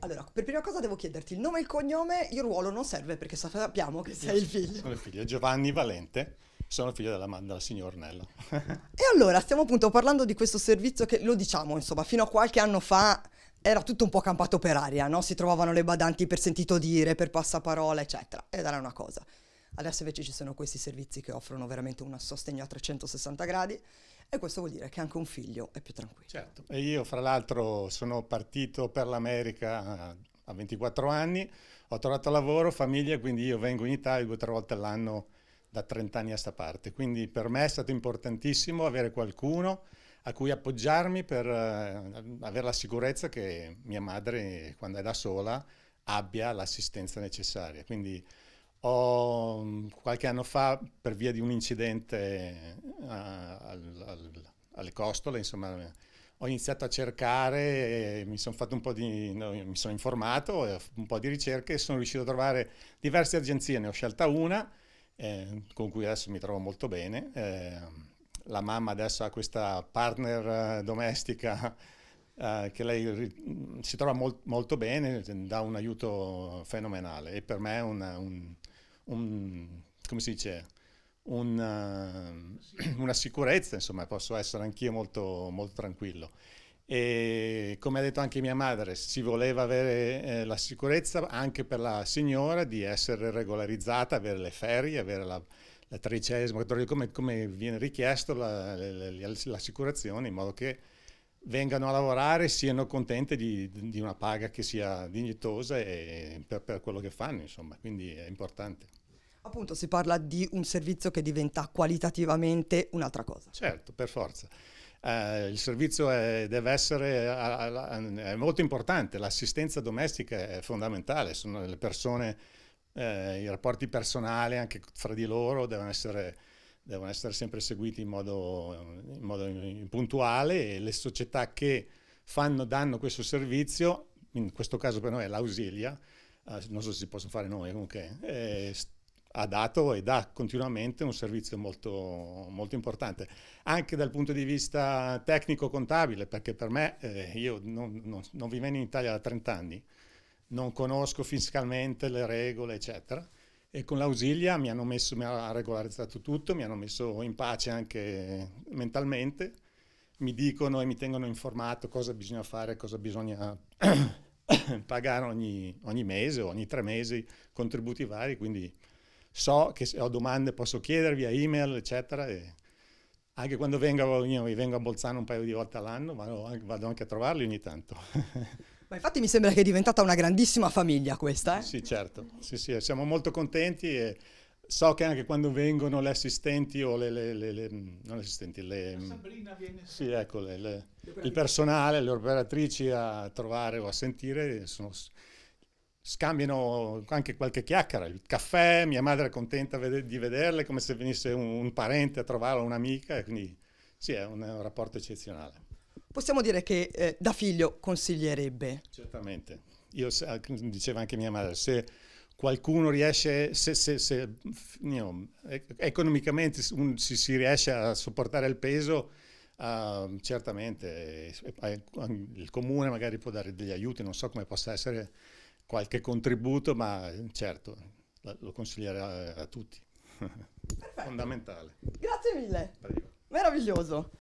allora, per prima cosa devo chiederti il nome e il cognome, il ruolo non serve perché sappiamo che sei il figlio. Sono il figlio Giovanni Valente, sono il figlio della, della signora Ornella. e allora, stiamo appunto parlando di questo servizio che, lo diciamo, insomma, fino a qualche anno fa era tutto un po' campato per aria, no? Si trovavano le badanti per sentito dire, per passaparola, eccetera, ed era una cosa. Adesso invece ci sono questi servizi che offrono veramente un sostegno a 360 gradi e questo vuol dire che anche un figlio è più tranquillo. Certo, e io fra l'altro sono partito per l'America a 24 anni, ho trovato lavoro, famiglia, quindi io vengo in Italia due o tre volte all'anno da 30 anni a sta parte, quindi per me è stato importantissimo avere qualcuno a cui appoggiarmi per uh, avere la sicurezza che mia madre, quando è da sola, abbia l'assistenza necessaria. Quindi ho, mm, qualche anno fa, per via di un incidente a, eh, al, al, alle costole, insomma, ho iniziato a cercare, mi sono fatto un po' di, no, mi sono informato, un po' di ricerche e sono riuscito a trovare diverse agenzie, ne ho scelta una, eh, con cui adesso mi trovo molto bene. Eh, la mamma adesso ha questa partner eh, domestica eh, che lei mm, si trova molt, molto bene, dà un aiuto fenomenale e per me è una, un, un, come si dice, una, eh, una sicurezza, insomma, posso essere anch'io molto, molto tranquillo. E come ha detto anche mia madre, si voleva avere eh, la sicurezza anche per la signora di essere regolarizzata, avere le ferie, avere la, la tredicesima, come, come, viene richiesto l'assicurazione, la, la, in modo che vengano a lavorare, siano contente di, di una paga che sia dignitosa e per, per quello che fanno, insomma, quindi è importante. Appunto, si parla di un servizio che diventa qualitativamente un'altra cosa. Certo, per forza. Uh, il servizio è, deve essere a, a, a, è molto importante, l'assistenza domestica è fondamentale, sono le persone, eh, i rapporti personali anche fra di loro devono essere devono essere sempre seguiti in modo, in modo puntuale e le società che fanno, danno questo servizio, in questo caso per noi è l'ausilia, eh, non so se si possono fare noi comunque, eh, ha dato e dà continuamente un servizio molto, molto importante, anche dal punto di vista tecnico-contabile, perché per me, eh, io non, non, non vivevo in Italia da 30 anni, non conosco fiscalmente le regole, eccetera e con l'ausilia mi hanno messo, mi ha regolarizzato tutto, mi hanno messo in pace anche mentalmente, mi dicono e mi tengono informato cosa bisogna fare, cosa bisogna pagare ogni, ogni mese o ogni tre mesi, contributi vari, quindi so che se ho domande posso chiedervi via email, eccetera. E anche quando vengo, io vengo a Bolzano un paio di volte all'anno, vado anche a trovarli ogni tanto. Ma infatti mi sembra che è diventata una grandissima famiglia questa, eh? Sì, certo, sì, sì, siamo molto contenti e so che anche quando vengono le assistenti o le... le, le, le mm, non le assistenti, le... Mm, Sabrina viene... Sì, ecco, il personale, le operatrici a trovare o a sentire sono scambiano anche qualche chiacchiera, il caffè, mia madre è contenta di vederle come se venisse un, parente a trovarla, un'amica, quindi sì, è un, è un, rapporto eccezionale. Possiamo dire che eh, da figlio consiglierebbe? Certamente, io ah, diceva anche mia madre, se qualcuno riesce, se, se, se you economicamente un, si, si riesce a sopportare il peso, Uh, certamente eh, il comune magari può dare degli aiuti, non so come possa essere qualche contributo, ma eh, certo, lo consiglierà a tutti. Perfetto. Fondamentale. Grazie mille. Prego. Meraviglioso.